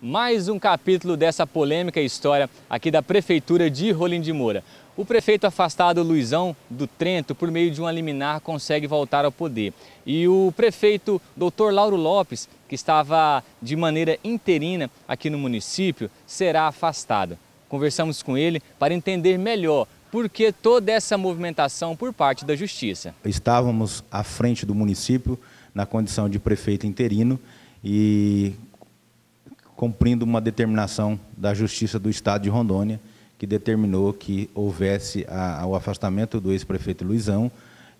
mais um capítulo dessa polêmica história aqui da Prefeitura de Rolim de Moura. O prefeito afastado Luizão do Trento, por meio de um liminar, consegue voltar ao poder. E o prefeito Dr. Lauro Lopes, que estava de maneira interina aqui no município, será afastado. Conversamos com ele para entender melhor por que toda essa movimentação por parte da Justiça. Estávamos à frente do município na condição de prefeito interino e cumprindo uma determinação da Justiça do Estado de Rondônia, que determinou que houvesse a, o afastamento do ex-prefeito Luizão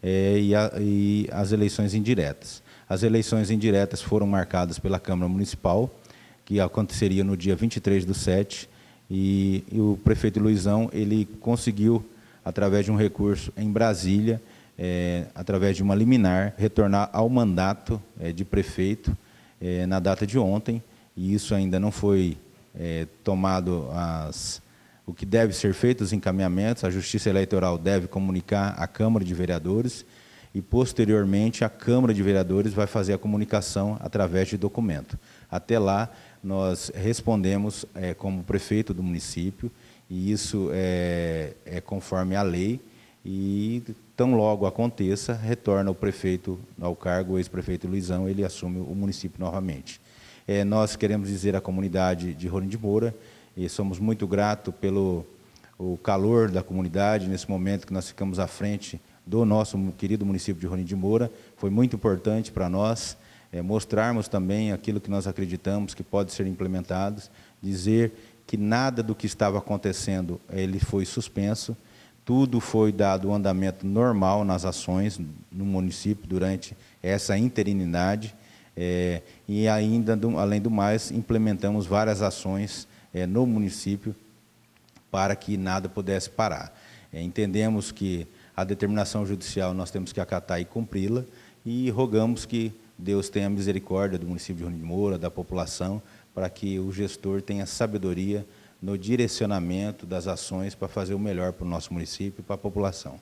é, e, a, e as eleições indiretas. As eleições indiretas foram marcadas pela Câmara Municipal, que aconteceria no dia 23 do 7, e, e, o prefeito Luizão ele conseguiu, através de um recurso em Brasília, é, através de uma liminar, retornar ao mandato é, de prefeito é, na data de ontem, e isso ainda não foi é, tomado as, o que deve ser feito, os encaminhamentos, a Justiça Eleitoral deve comunicar à Câmara de Vereadores e, posteriormente, a Câmara de Vereadores vai fazer a comunicação através de documento. Até lá, nós respondemos é, como prefeito do município, e isso é, é conforme a lei, e tão logo aconteça, retorna o prefeito ao cargo, o ex-prefeito Luizão, ele assume o município novamente. É, nós queremos dizer à comunidade de Rolim de Moura, e somos muito gratos pelo o calor da comunidade nesse momento que nós ficamos à frente do nosso querido município de Rolim de Moura. Foi muito importante para nós é, mostrarmos também aquilo que nós acreditamos que pode ser implementado, dizer que nada do que estava acontecendo ele foi suspenso, tudo foi dado o um andamento normal nas ações no município durante essa interinidade. É, e ainda, do, além do mais, implementamos várias ações é, no município para que nada pudesse parar. É, entendemos que a determinação judicial nós temos que acatar e cumpri-la e rogamos que Deus tenha misericórdia do município de Rony de Moura, da população, para que o gestor tenha sabedoria no direcionamento das ações para fazer o melhor para o nosso município e para a população.